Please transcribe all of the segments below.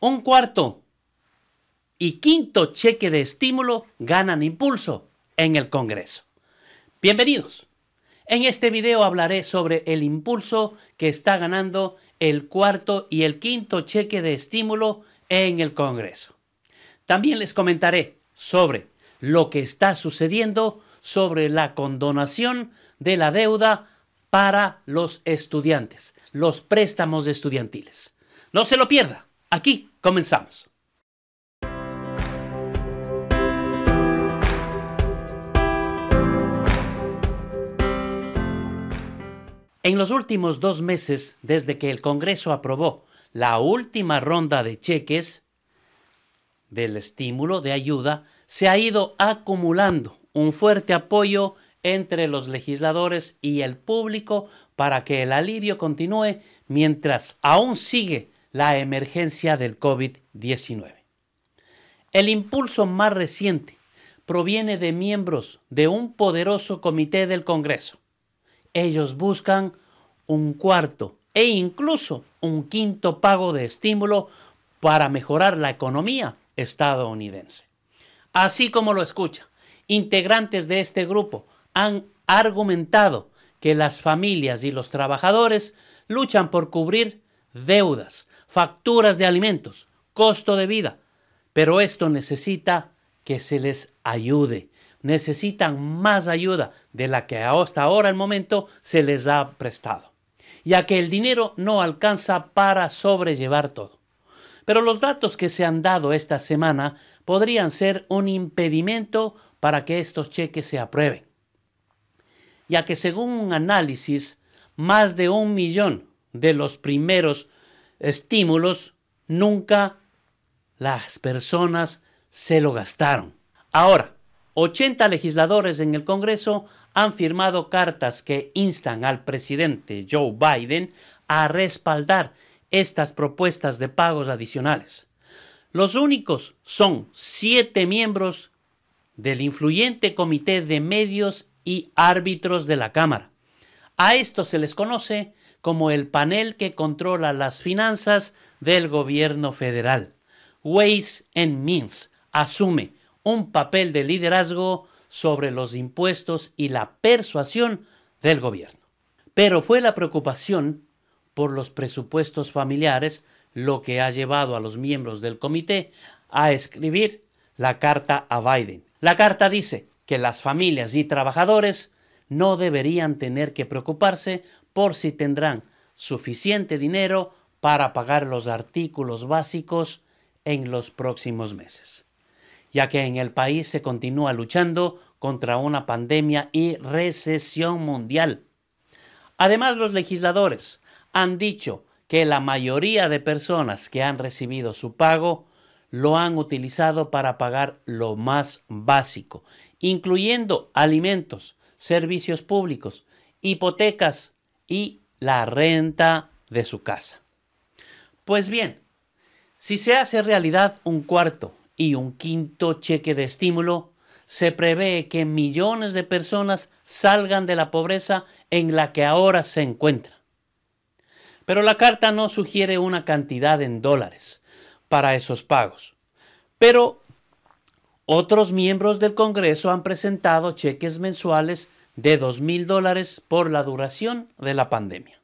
un cuarto y quinto cheque de estímulo ganan impulso en el Congreso. Bienvenidos. En este video hablaré sobre el impulso que está ganando el cuarto y el quinto cheque de estímulo en el Congreso. También les comentaré sobre lo que está sucediendo sobre la condonación de la deuda para los estudiantes, los préstamos estudiantiles. No se lo pierda. Aquí comenzamos. En los últimos dos meses, desde que el Congreso aprobó la última ronda de cheques del estímulo de ayuda, se ha ido acumulando un fuerte apoyo entre los legisladores y el público para que el alivio continúe mientras aún sigue la emergencia del COVID-19. El impulso más reciente proviene de miembros de un poderoso comité del Congreso. Ellos buscan un cuarto e incluso un quinto pago de estímulo para mejorar la economía estadounidense. Así como lo escucha, integrantes de este grupo han argumentado que las familias y los trabajadores luchan por cubrir deudas facturas de alimentos, costo de vida. Pero esto necesita que se les ayude. Necesitan más ayuda de la que hasta ahora el momento se les ha prestado, ya que el dinero no alcanza para sobrellevar todo. Pero los datos que se han dado esta semana podrían ser un impedimento para que estos cheques se aprueben, ya que según un análisis, más de un millón de los primeros estímulos, nunca las personas se lo gastaron. Ahora, 80 legisladores en el Congreso han firmado cartas que instan al presidente Joe Biden a respaldar estas propuestas de pagos adicionales. Los únicos son siete miembros del influyente Comité de Medios y Árbitros de la Cámara. A estos se les conoce como el panel que controla las finanzas del gobierno federal. Ways and Means asume un papel de liderazgo sobre los impuestos y la persuasión del gobierno. Pero fue la preocupación por los presupuestos familiares lo que ha llevado a los miembros del comité a escribir la carta a Biden. La carta dice que las familias y trabajadores no deberían tener que preocuparse por si tendrán suficiente dinero para pagar los artículos básicos en los próximos meses, ya que en el país se continúa luchando contra una pandemia y recesión mundial. Además, los legisladores han dicho que la mayoría de personas que han recibido su pago lo han utilizado para pagar lo más básico, incluyendo alimentos, servicios públicos, hipotecas y la renta de su casa. Pues bien, si se hace realidad un cuarto y un quinto cheque de estímulo, se prevé que millones de personas salgan de la pobreza en la que ahora se encuentran. Pero la carta no sugiere una cantidad en dólares para esos pagos. Pero otros miembros del Congreso han presentado cheques mensuales de 2.000 dólares por la duración de la pandemia.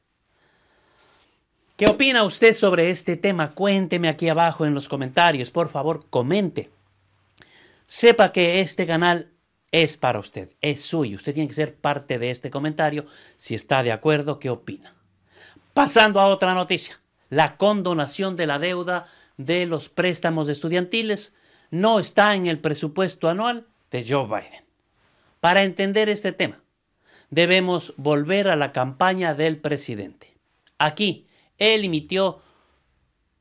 ¿Qué opina usted sobre este tema? Cuénteme aquí abajo en los comentarios, por favor, comente. Sepa que este canal es para usted, es suyo. Usted tiene que ser parte de este comentario si está de acuerdo, qué opina. Pasando a otra noticia, la condonación de la deuda de los préstamos estudiantiles no está en el presupuesto anual de Joe Biden. Para entender este tema, debemos volver a la campaña del presidente. Aquí, él emitió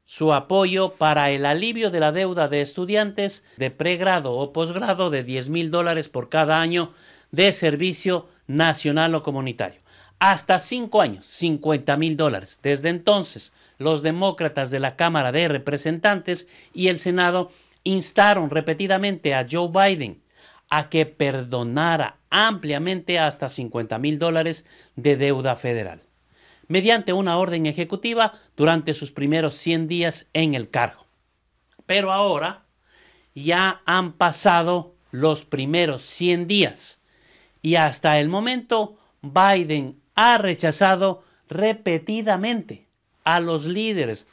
su apoyo para el alivio de la deuda de estudiantes de pregrado o posgrado de 10 mil dólares por cada año de servicio nacional o comunitario. Hasta cinco años, 50 mil dólares. Desde entonces, los demócratas de la Cámara de Representantes y el Senado instaron repetidamente a Joe Biden a que perdonara ampliamente hasta 50 mil dólares de deuda federal, mediante una orden ejecutiva durante sus primeros 100 días en el cargo. Pero ahora ya han pasado los primeros 100 días y hasta el momento Biden ha rechazado repetidamente a los líderes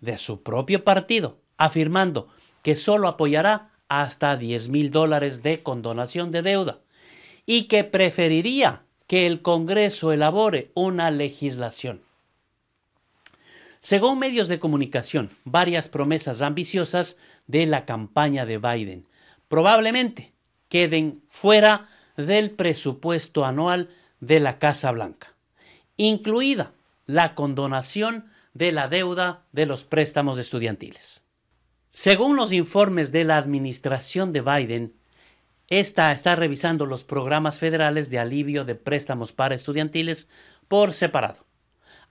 de su propio partido, afirmando que solo apoyará hasta 10 mil dólares de condonación de deuda y que preferiría que el Congreso elabore una legislación. Según medios de comunicación, varias promesas ambiciosas de la campaña de Biden probablemente queden fuera del presupuesto anual de la Casa Blanca, incluida la condonación de la deuda de los préstamos estudiantiles. Según los informes de la administración de Biden, esta está revisando los programas federales de alivio de préstamos para estudiantiles por separado.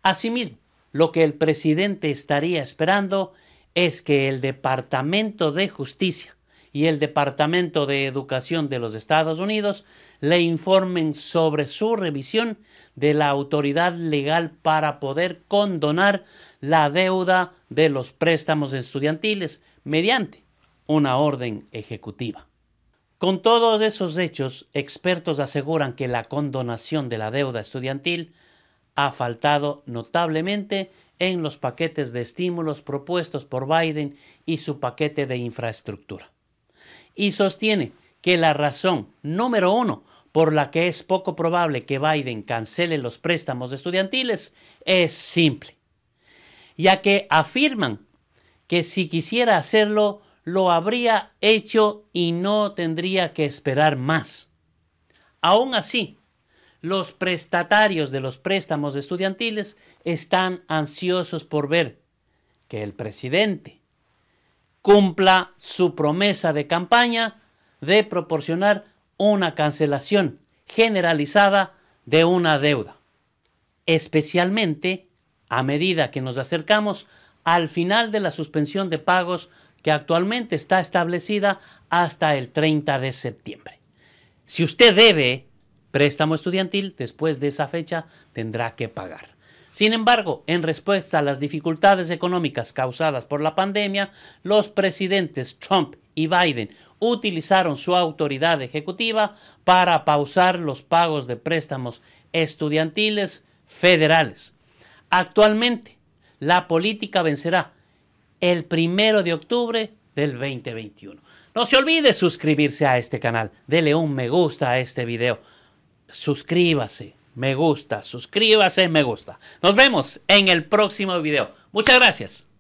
Asimismo, lo que el presidente estaría esperando es que el Departamento de Justicia y el Departamento de Educación de los Estados Unidos le informen sobre su revisión de la autoridad legal para poder condonar la deuda de los préstamos estudiantiles, mediante una orden ejecutiva. Con todos esos hechos, expertos aseguran que la condonación de la deuda estudiantil ha faltado notablemente en los paquetes de estímulos propuestos por Biden y su paquete de infraestructura. Y sostiene que la razón número uno por la que es poco probable que Biden cancele los préstamos estudiantiles es simple, ya que afirman que si quisiera hacerlo, lo habría hecho y no tendría que esperar más. Aún así, los prestatarios de los préstamos estudiantiles están ansiosos por ver que el presidente cumpla su promesa de campaña de proporcionar una cancelación generalizada de una deuda, especialmente a medida que nos acercamos al final de la suspensión de pagos que actualmente está establecida hasta el 30 de septiembre. Si usted debe préstamo estudiantil, después de esa fecha tendrá que pagar. Sin embargo, en respuesta a las dificultades económicas causadas por la pandemia, los presidentes Trump y Biden utilizaron su autoridad ejecutiva para pausar los pagos de préstamos estudiantiles federales. Actualmente, la política vencerá el primero de octubre del 2021. No se olvide suscribirse a este canal. Dele un me gusta a este video. Suscríbase, me gusta, suscríbase, me gusta. Nos vemos en el próximo video. Muchas gracias.